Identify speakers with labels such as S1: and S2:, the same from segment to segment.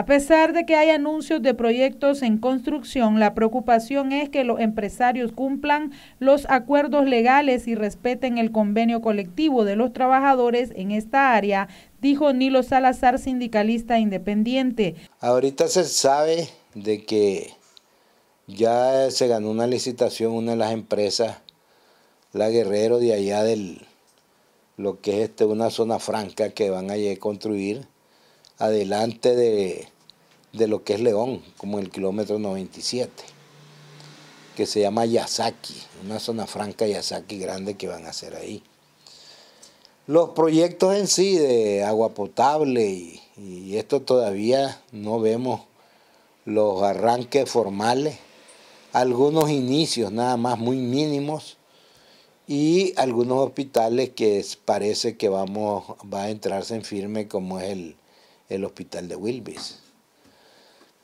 S1: A pesar de que hay anuncios de proyectos en construcción, la preocupación es que los empresarios cumplan los acuerdos legales y respeten el convenio colectivo de los trabajadores en esta área, dijo Nilo Salazar, sindicalista independiente.
S2: Ahorita se sabe de que ya se ganó una licitación una de las empresas, la Guerrero de allá del lo que es este, una zona franca que van a construir adelante de, lo que es León, como el kilómetro 97, que se llama Yasaki, una zona franca Yasaki grande que van a hacer ahí. Los proyectos en sí de agua potable y, esto todavía no vemos los arranques formales, algunos inicios nada más muy mínimos y algunos hospitales que parece que vamos, va a entrarse en firme como es el, el hospital de Wilbis.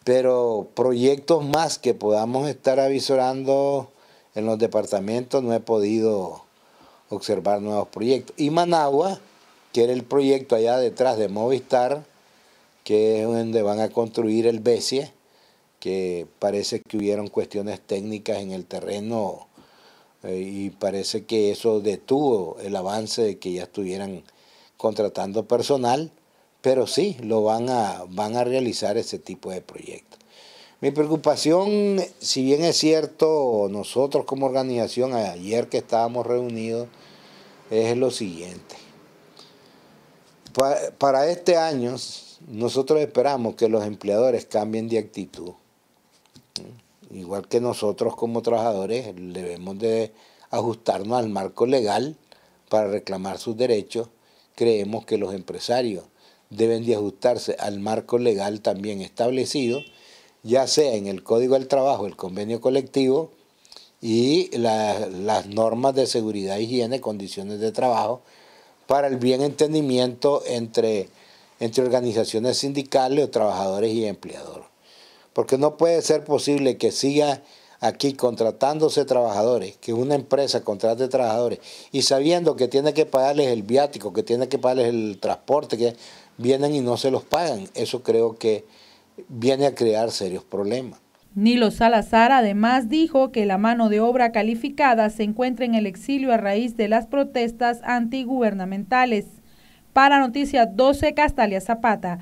S2: Pero proyectos más que podamos estar avisorando en los departamentos, no he podido observar nuevos proyectos. Y Managua, que era el proyecto allá detrás de Movistar, que es donde van a construir el BESIE, que parece que hubieron cuestiones técnicas en el terreno eh, y parece que eso detuvo el avance de que ya estuvieran contratando personal pero sí, lo van a, van a realizar ese tipo de proyectos. Mi preocupación, si bien es cierto, nosotros como organización, ayer que estábamos reunidos, es lo siguiente. Para, para este año, nosotros esperamos que los empleadores cambien de actitud. ¿Mm? Igual que nosotros como trabajadores debemos de ajustarnos al marco legal para reclamar sus derechos, creemos que los empresarios deben de ajustarse al marco legal también establecido, ya sea en el Código del Trabajo, el convenio colectivo y las normas de seguridad, higiene, condiciones de trabajo, para el bien entendimiento entre, entre organizaciones sindicales o trabajadores y empleadores. Porque no puede ser posible que siga aquí contratándose trabajadores, que una empresa contrate trabajadores y sabiendo que tiene que pagarles el viático, que tiene que pagarles el transporte, que vienen y no se los pagan. Eso creo que viene a crear serios problemas.
S1: Nilo Salazar además dijo que la mano de obra calificada se encuentra en el exilio a raíz de las protestas antigubernamentales. Para Noticias 12, Castalia Zapata.